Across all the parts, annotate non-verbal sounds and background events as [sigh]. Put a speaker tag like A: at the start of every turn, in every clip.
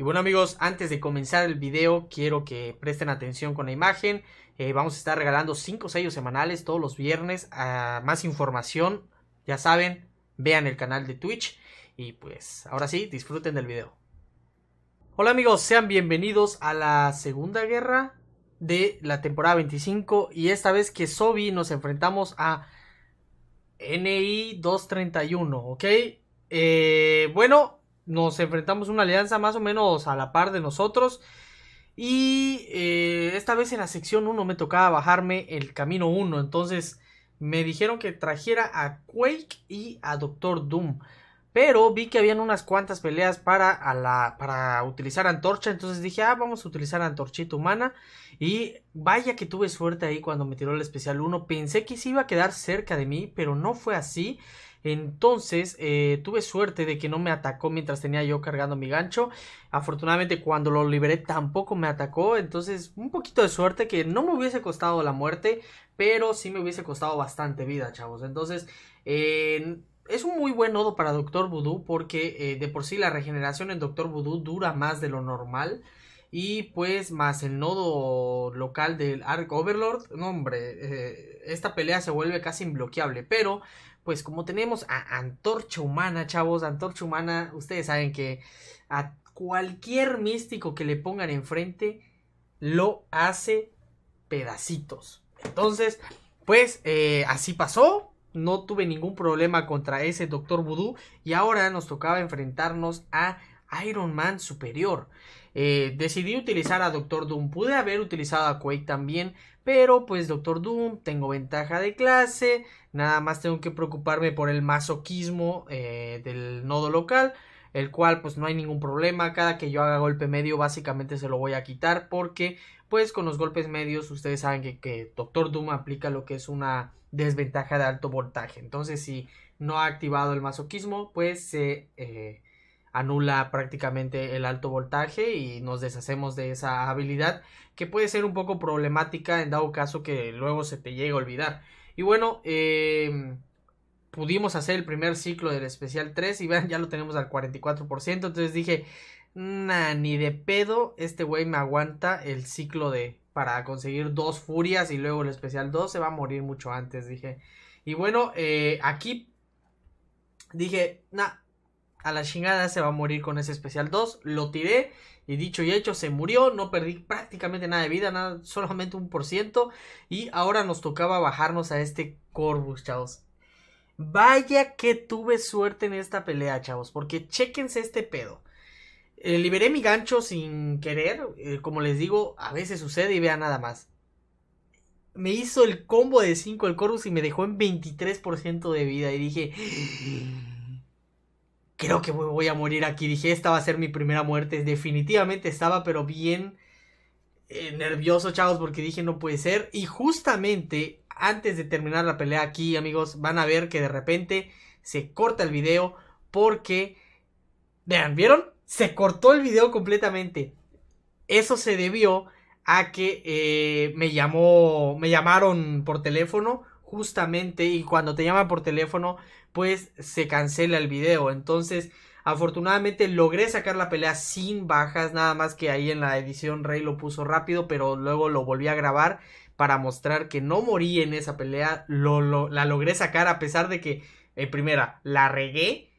A: Y bueno amigos, antes de comenzar el video quiero que presten atención con la imagen. Eh, vamos a estar regalando 5 sellos semanales todos los viernes. Ah, más información, ya saben, vean el canal de Twitch. Y pues ahora sí, disfruten del video. Hola amigos, sean bienvenidos a la segunda guerra de la temporada 25. Y esta vez que Sobi nos enfrentamos a NI 231, ¿ok? Eh, bueno, nos enfrentamos una alianza más o menos a la par de nosotros. Y eh, esta vez en la sección 1 me tocaba bajarme el camino 1. Entonces me dijeron que trajera a Quake y a Doctor Doom. Pero vi que habían unas cuantas peleas para, a la, para utilizar antorcha. Entonces dije, ah, vamos a utilizar antorchita humana. Y vaya que tuve suerte ahí cuando me tiró el especial 1. Pensé que se iba a quedar cerca de mí, pero no fue así. Entonces eh, tuve suerte de que no me atacó mientras tenía yo cargando mi gancho. Afortunadamente cuando lo liberé tampoco me atacó. Entonces un poquito de suerte que no me hubiese costado la muerte. Pero sí me hubiese costado bastante vida, chavos. Entonces... es un muy buen nodo para Doctor Voodoo porque eh, de por sí la regeneración en Doctor Voodoo dura más de lo normal. Y pues más el nodo local del Arc Overlord. No, hombre, eh, esta pelea se vuelve casi imbloqueable. Pero pues como tenemos a Antorcha Humana, chavos, Antorcha Humana, ustedes saben que a cualquier místico que le pongan enfrente lo hace pedacitos. Entonces, pues eh, así pasó. No tuve ningún problema contra ese Doctor Voodoo. Y ahora nos tocaba enfrentarnos a Iron Man superior. Eh, decidí utilizar a Doctor Doom, pude haber utilizado a Quake también, pero pues Doctor Doom, tengo ventaja de clase, nada más tengo que preocuparme por el masoquismo eh, del nodo local, el cual pues no hay ningún problema, cada que yo haga golpe medio básicamente se lo voy a quitar porque pues con los golpes medios ustedes saben que, Doctor Doom aplica lo que es una desventaja de alto voltaje, entonces si no ha activado el masoquismo pues se... Eh, anula prácticamente el alto voltaje y nos deshacemos de esa habilidad que puede ser un poco problemática en dado caso que luego se te llegue a olvidar. Y bueno, eh, pudimos hacer el primer ciclo del especial 3 y vean, ya lo tenemos al 44%, entonces dije, nah, ni de pedo, este güey me aguanta el ciclo de para conseguir dos furias y luego el especial 2 se va a morir mucho antes, dije. Y bueno, eh, aquí dije, nah, a la chingada se va a morir con ese especial 2. Lo tiré y dicho y hecho se murió. No perdí prácticamente nada de vida, nada, solamente un por ciento. Y ahora nos tocaba bajarnos a este Corvus, chavos. Vaya que tuve suerte en esta pelea, chavos. Porque chequense este pedo. Eh, liberé mi gancho sin querer. Eh, como les digo, a veces sucede y vea nada más. Me hizo el combo de 5 el Corvus y me dejó en 23% de vida. Y dije creo que voy a morir aquí. Dije, esta va a ser mi primera muerte. Definitivamente estaba, pero bien eh, nervioso, chavos, porque dije, no puede ser. Y justamente antes de terminar la pelea aquí, amigos, van a ver que de repente se corta el video porque, vean, ¿vieron? Se cortó el video completamente. Eso se debió a que eh, me llamó, me llamaron por teléfono justamente y cuando te llama por teléfono pues se cancela el video entonces afortunadamente logré sacar la pelea sin bajas nada más que ahí en la edición Rey lo puso rápido pero luego lo volví a grabar para mostrar que no morí en esa pelea lo, la logré sacar a pesar de que en eh, primera la regué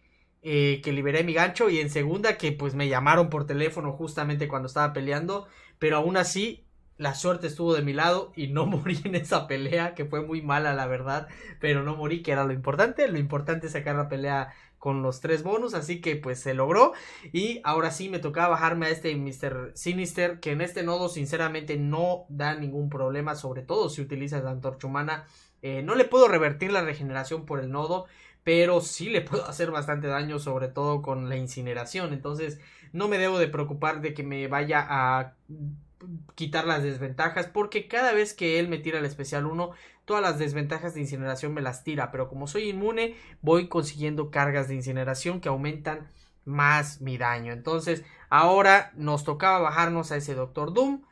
A: eh, que liberé mi gancho y en segunda que pues me llamaron por teléfono justamente cuando estaba peleando pero aún así la suerte estuvo de mi lado y no [laughs] morí en esa pelea, que fue muy mala la verdad, pero no morí, que era lo importante. Lo importante es sacar la pelea con los tres bonus, así que pues se logró. Y ahora sí me tocaba bajarme a este Mr. Sinister, que en este nodo sinceramente no da ningún problema, sobre todo si utilizas la antorcha humana. Eh, no le puedo revertir la regeneración por el nodo, pero sí le puedo [laughs] hacer bastante daño, sobre todo con la incineración. Entonces no me debo de preocupar de que me vaya a quitar las desventajas, porque cada vez que él me tira el especial 1, todas las desventajas de incineración me las tira, pero como soy inmune, voy consiguiendo cargas de incineración que aumentan más mi daño. Entonces, ahora nos tocaba bajarnos a ese Doctor Doom.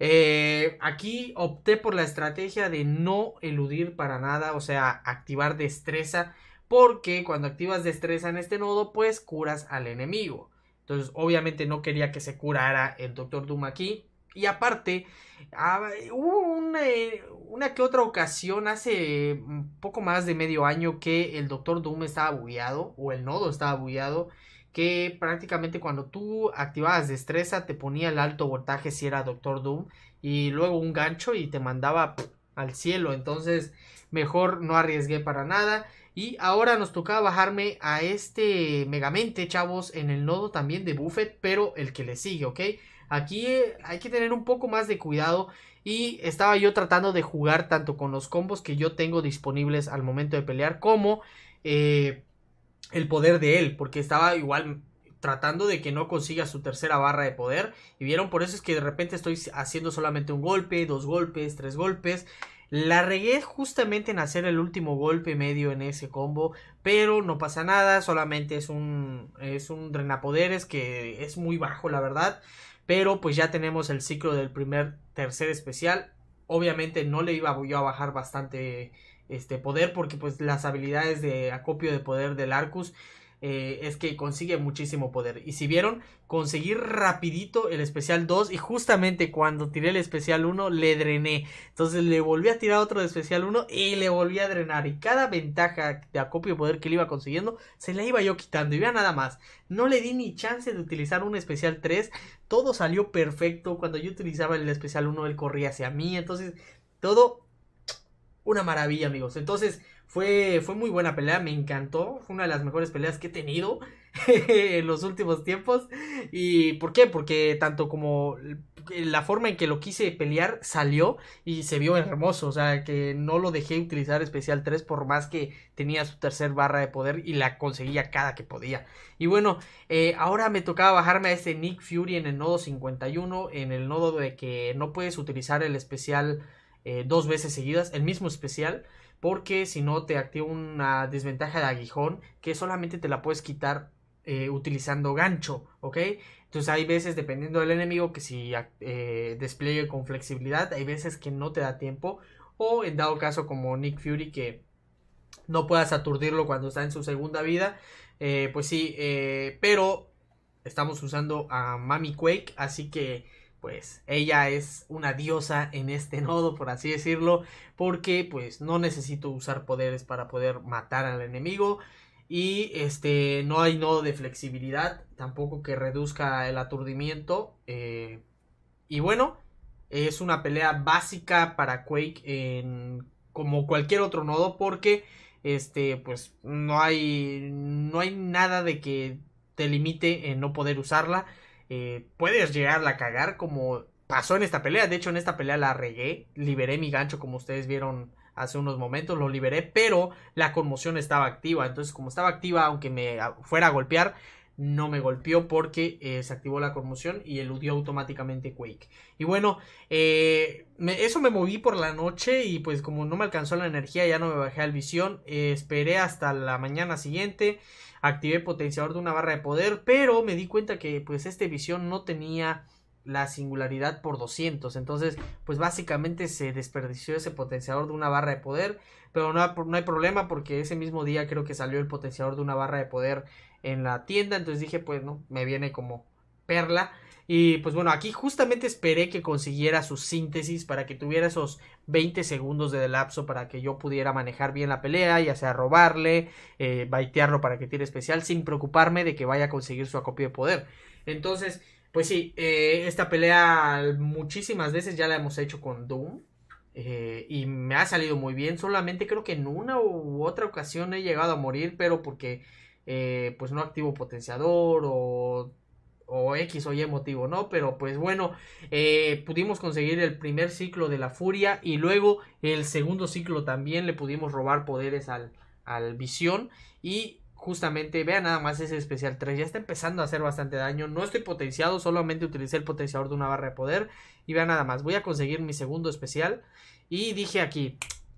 A: Eh, aquí opté por la estrategia de no eludir para nada, o sea, activar destreza, porque cuando activas destreza en este nodo, pues curas al enemigo. Entonces, obviamente no quería que se curara el Doctor Doom aquí, y aparte, ah, hubo eh, una, que otra ocasión hace poco más de medio año que el Doctor Doom estaba bugueado, o el nodo estaba bugueado, que prácticamente cuando tú activabas destreza te ponía el alto voltaje si era Doctor Doom, y luego un gancho y te mandaba al cielo. Entonces, mejor no arriesgué para nada. Y ahora nos tocaba bajarme a este Megamente, chavos, en el nodo también de Buffet pero el que le sigue, ¿ok? Aquí eh, hay que tener un poco más de cuidado y estaba yo tratando de jugar tanto con los combos que yo tengo disponibles al momento de pelear como eh, el poder de él, porque estaba igual tratando de que no consiga su tercera barra de poder y vieron por eso es que de repente estoy haciendo solamente un golpe, dos golpes, tres golpes. La regué justamente en hacer el último golpe medio en ese combo, pero no pasa nada, solamente es un es un drenapoderes que es muy bajo la verdad. Pero pues ya tenemos el ciclo del primer tercer especial. Obviamente no le iba yo a bajar bastante este poder porque pues las habilidades de acopio de poder del Arcus eh, es que consigue muchísimo poder. Y si vieron, conseguí rapidito el especial 2 y justamente cuando tiré el especial 1 le drené. Entonces le volví a tirar otro de especial 1 y le volví a drenar. Y cada ventaja de acopio de poder que le iba consiguiendo se la iba yo quitando. Y vea nada más, no le di ni chance de utilizar un especial 3. Todo salió perfecto. Cuando yo utilizaba el especial 1 él corría hacia mí. Entonces todo una maravilla amigos. Entonces... Fue, muy buena pelea, me encantó. Fue una de las mejores peleas que he tenido [laughs] en los últimos tiempos. ¿Y por qué? Porque tanto como la forma en que lo quise pelear salió y se vio hermoso. O sea, que no lo dejé utilizar especial 3 por más que tenía su tercer barra de poder y la conseguía cada que podía. Y bueno, eh, ahora me tocaba bajarme a este Nick Fury en el nodo 51, en el nodo de que no puedes utilizar el especial eh, dos veces seguidas, el mismo especial porque si no te activa una desventaja de aguijón que solamente te la puedes quitar eh, utilizando gancho, ¿ok? Entonces hay veces, dependiendo del enemigo, que si ah, eh, despliegue con flexibilidad, hay veces que no te da tiempo, o en dado caso como Nick Fury que no puedas aturdirlo cuando está en su segunda vida, eh, pues sí, pero estamos usando a Mami Quake, así que pues ella es una diosa en este nodo, por así decirlo, porque pues no necesito usar poderes para poder matar al enemigo y este no hay nodo de flexibilidad, tampoco que reduzca el aturdimiento eh, y bueno, es una pelea básica para Quake en, como cualquier otro nodo porque este pues no hay no hay nada de que te limite en no poder usarla eh, puedes llegarla a cagar como pasó en esta pelea. De hecho, en esta pelea la regué, liberé mi gancho como ustedes vieron hace unos momentos, lo liberé, pero la conmoción estaba activa. Entonces, como estaba activa, aunque me fuera a golpear, no me golpeó porque eh, se activó la conmoción y eludió automáticamente Quake. Y bueno, eh, eso me moví por la noche y pues como no me alcanzó la energía ya no me bajé al visión. Eh, esperé hasta la mañana siguiente, activé potenciador de una barra de poder, pero me di cuenta que pues este visión no tenía la singularidad por 200. Entonces, pues básicamente se desperdició ese potenciador de una barra de poder. Pero no, no, hay problema porque ese mismo día creo que salió el potenciador de una barra de poder en la tienda. Entonces dije, pues no, me viene como perla. Y pues bueno, aquí justamente esperé que consiguiera su síntesis para que tuviera esos 20 segundos de lapso para que yo pudiera manejar bien la pelea, ya sea robarle, eh, baitearlo para que tire especial, sin preocuparme de que vaya a conseguir su acopio de poder. Entonces, pues sí, eh, esta pelea muchísimas veces ya la hemos hecho con Doom. Eh, y me ha salido muy bien. Solamente creo que en una u otra ocasión he llegado a morir, pero porque eh, pues no activo potenciador o, o X o Y motivo, ¿no? Pero pues bueno, pudimos conseguir el primer ciclo de la furia y luego el segundo ciclo también le pudimos robar poderes al, al visión y justamente, vean nada más ese especial 3, ya está empezando a hacer bastante daño, no estoy potenciado, solamente utilicé el potenciador de una barra de poder y vean nada más, voy a conseguir mi segundo especial y dije aquí,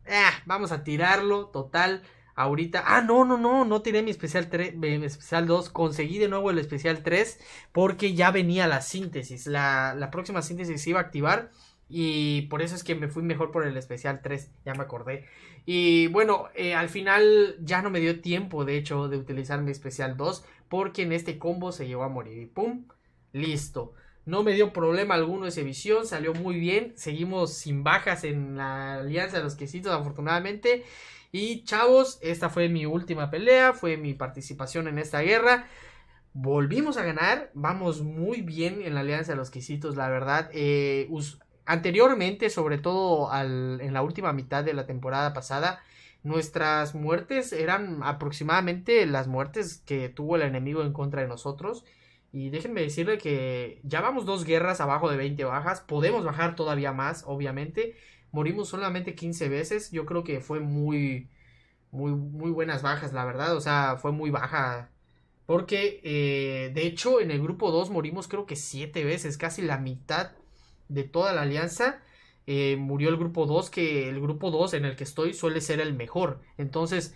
A: ah, vamos a tirarlo, total, ahorita, ah, no, no, no, no tiré mi especial 3, especial 2, conseguí de nuevo el especial 3 porque ya venía la síntesis, la, la próxima síntesis se iba a activar. Y por eso es que me fui mejor por el especial 3, ya me acordé. Y bueno, eh, al final ya no me dio tiempo, de hecho, de utilizar mi especial 2, porque en este combo se llevó a morir. Y pum, listo. No me dio problema alguno ese visión, salió muy bien. Seguimos sin bajas en la Alianza de los Quesitos, afortunadamente. Y chavos, esta fue mi última pelea, fue mi participación en esta guerra. Volvimos a ganar, vamos muy bien en la Alianza de los Quesitos, la verdad. Eh, Anteriormente, sobre todo en la última mitad de la temporada pasada, nuestras muertes eran aproximadamente las muertes que tuvo el enemigo en contra de nosotros. Y déjenme decirle que ya vamos dos guerras abajo de 20 bajas. Podemos bajar todavía más, obviamente. Morimos solamente 15 veces. Yo creo que fue muy, muy, muy buenas bajas, la verdad. O sea, fue muy baja. Porque, eh, de hecho, en el grupo 2 morimos creo que 7 veces, casi la mitad de toda la alianza. Eh, murió el grupo 2, que el grupo 2 en el que estoy suele ser el mejor. Entonces,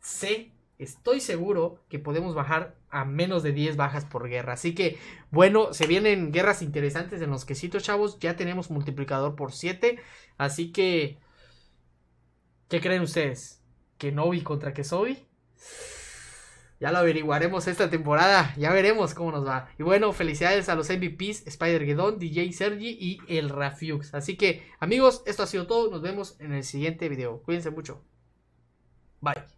A: sé, estoy seguro que podemos bajar a menos de 10 bajas por guerra. Así que, bueno, se vienen guerras interesantes en los quesitos, chavos. Ya tenemos multiplicador por 7. Así que, ¿qué creen ustedes? que vi contra que soy? Ya lo averiguaremos esta temporada. Ya veremos cómo nos va. Y bueno, felicidades a los MVPs, Spider Geddon, DJ Sergi y el Rafiux. Así que, amigos, esto ha sido todo. Nos vemos en el siguiente video. Cuídense mucho. Bye.